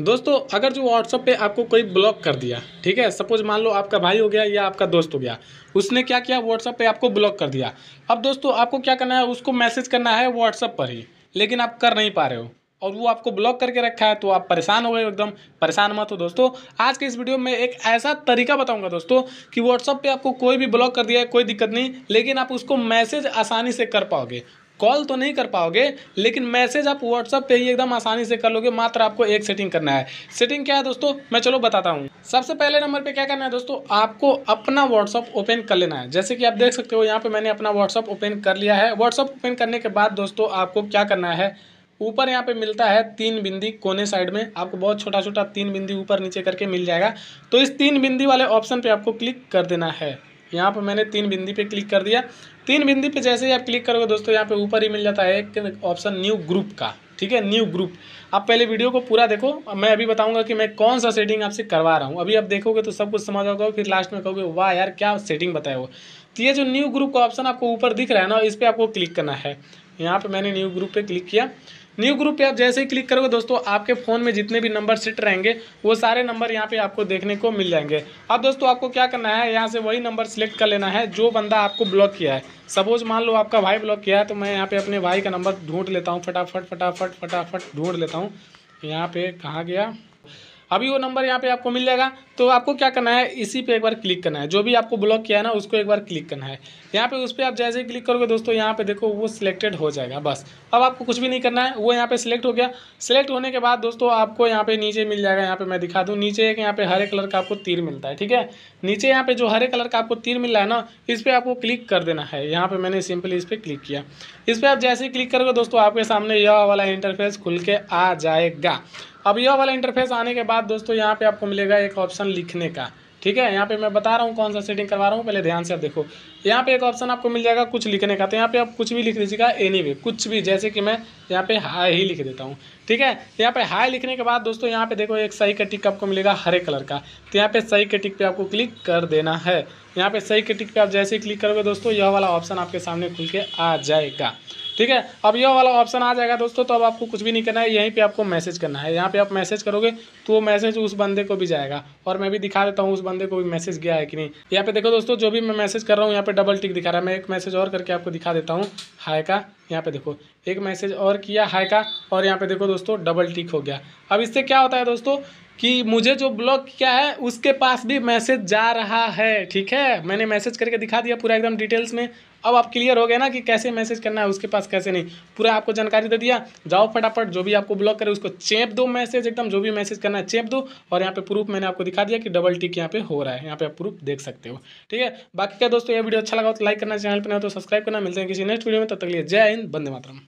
दोस्तों अगर जो व्हाट्सअप पे आपको कोई ब्लॉक कर दिया ठीक है सपोज मान लो आपका भाई हो गया या आपका दोस्त हो गया उसने क्या किया व्हाट्सअप पे आपको ब्लॉक कर दिया अब दोस्तों आपको क्या करना है उसको मैसेज करना है व्हाट्सअप पर ही लेकिन आप कर नहीं पा रहे हो और वो आपको ब्लॉक करके रखा है तो आप परेशान हो गए एकदम परेशान मत हो दोस्तों आज के इस वीडियो में एक ऐसा तरीका बताऊंगा दोस्तों कि व्हाट्सअप पे आपको कोई भी ब्लॉक कर दिया है कोई दिक्कत नहीं लेकिन आप उसको मैसेज आसानी से कर पाओगे कॉल तो नहीं कर पाओगे लेकिन मैसेज आप व्हाट्सअप पे ही एकदम आसानी से कर लोगे मात्र आपको एक सेटिंग करना है सेटिंग क्या है दोस्तों मैं चलो बताता हूँ सबसे पहले नंबर पर क्या करना है दोस्तों आपको अपना व्हाट्सअप ओपन कर लेना है जैसे कि आप देख सकते हो यहाँ पे मैंने अपना व्हाट्सअप ओपन कर लिया है व्हाट्सअप ओपन करने के बाद दोस्तों आपको क्या करना है ऊपर यहाँ पे मिलता है तीन बिंदी कोने साइड में आपको बहुत छोटा छोटा तीन बिंदी ऊपर नीचे करके मिल जाएगा तो इस तीन बिंदी वाले ऑप्शन पे आपको क्लिक कर देना है यहाँ पे मैंने तीन बिंदी पे क्लिक कर दिया तीन बिंदी पे जैसे ही आप क्लिक करोगे दोस्तों यहाँ पे ऊपर ही मिल जाता है एक ऑप्शन न्यू ग्रुप का ठीक है न्यू ग्रुप आप पहले वीडियो को पूरा देखो मैं अभी बताऊंगा कि मैं कौन सा सेटिंग आपसे करवा रहा हूँ अभी आप देखोगे तो सब कुछ समझ आओगे फिर लास्ट में कहोगे वाह यार क्या सेटिंग बताया हो तो ये जो न्यू ग्रुप का ऑप्शन आपको ऊपर दिख रहा है ना इस पर आपको क्लिक करना है यहाँ पे मैंने न्यू ग्रुप पे क्लिक किया न्यू ग्रुप पे आप जैसे ही क्लिक करोगे दोस्तों आपके फ़ोन में जितने भी नंबर सेट रहेंगे वो सारे नंबर यहाँ पे आपको देखने को मिल जाएंगे अब दोस्तों आपको क्या करना है यहाँ से वही नंबर सेलेक्ट कर लेना है जो बंदा आपको ब्लॉक किया है सपोज मान लो आपका भाई ब्लॉक किया है तो मैं यहाँ पे अपने भाई का नंबर ढूंढ लेता हूँ फटाफट फटाफट फटाफट ढूंढ लेता हूँ यहाँ पे कहाँ गया अभी वो नंबर यहाँ पे आपको मिल जाएगा तो आपको क्या करना है इसी पे एक बार क्लिक करना है जो भी आपको ब्लॉक किया है ना उसको एक बार क्लिक करना है यहाँ पे उस पर आप जैसे ही क्लिक करोगे दोस्तों यहाँ पे देखो वो सिलेक्टेड हो जाएगा बस अब आपको कुछ भी नहीं करना है वो यहाँ पे सिलेक्ट हो गया सिलेक्ट होने के बाद दोस्तों आपको यहाँ पे नीचे मिल जाएगा यहाँ पे मैं दिखा दूँ नीचे एक यहाँ पे हरे कलर का आपको तीर मिलता है ठीक है नीचे यहाँ पे जो हरे कलर का आपको तीर मिल रहा है ना इस पर आपको क्लिक कर देना है यहाँ पर मैंने सिंपली इस पर क्लिक किया इस पर आप जैसे ही क्लिक करोगे दोस्तों आपके सामने यह वाला इंटरफेस खुल के आ जाएगा अब यह वाला इंटरफेस आने के बाद दोस्तों यहाँ पे आपको मिलेगा एक ऑप्शन लिखने का ठीक है यहाँ पे मैं बता रहा हूँ कौन सा सेटिंग करवा रहा हूँ पहले ध्यान से आप देखो यहाँ पे एक ऑप्शन आपको मिल जाएगा कुछ लिखने का तो यहाँ पे आप कुछ भी लिख दीजिएगा एनी वे कुछ भी जैसे कि मैं यहाँ पे हाई ही लिख देता हूँ ठीक है यहाँ पे हाई लिखने के बाद दोस्तों यहाँ पे देखो एक सही का टिक आपको मिलेगा हरे कलर का तो यहाँ पे सही के टिक पे आपको क्लिक कर देना है यहाँ पे सही के टिक पे आप जैसे ही क्लिक करोगे दोस्तों यह वाला ऑप्शन आपके सामने खुल के आ जाएगा ठीक है अब यह वाला ऑप्शन आ जाएगा दोस्तों तो अब आपको कुछ भी नहीं करना है यहीं पे आपको मैसेज करना है यहाँ पे आप मैसेज करोगे तो वो मैसेज उस बंदे को भी जाएगा और मैं भी दिखा देता हूँ उस बंदे को भी मैसेज गया है कि नहीं यहाँ पे देखो दोस्तों जो भी मैं मैसेज कर रहा हूँ यहाँ पे डबल टिक दिखा रहा है मैं एक मैसेज और करके आपको दिखा देता हूँ हाय का यहाँ पे देखो एक मैसेज और किया हाय का और यहाँ पे देखो दोस्तों डबल टिक हो गया अब इससे क्या होता है दोस्तों कि मुझे जो ब्लॉक किया है उसके पास भी मैसेज जा रहा है ठीक है मैंने मैसेज करके दिखा दिया पूरा एकदम डिटेल्स में अब आप क्लियर हो गए ना कि कैसे मैसेज करना है उसके पास कैसे नहीं पूरा आपको जानकारी दे दिया जाओ फटाफट जो भी आपको ब्लॉक करे उसको चेप दो मैसेज एकदम जो भी मैसेज करना है चेप दो और यहाँ पे प्रूफ मैंने आपको दिखा दिया कि डबल टिक यहाँ पे हो रहा है यहाँ पे आप प्रूफ देख सकते हो ठीक है बाकी क्या दोस्तों ये वीडियो अच्छा लगा तो लाइक करना चैनल पर ना तो सब्सक्राइब करना मिलते हैं किसी नेक्स्ट वीडियो में तब तक लिए जय हिंद बंदे मातरम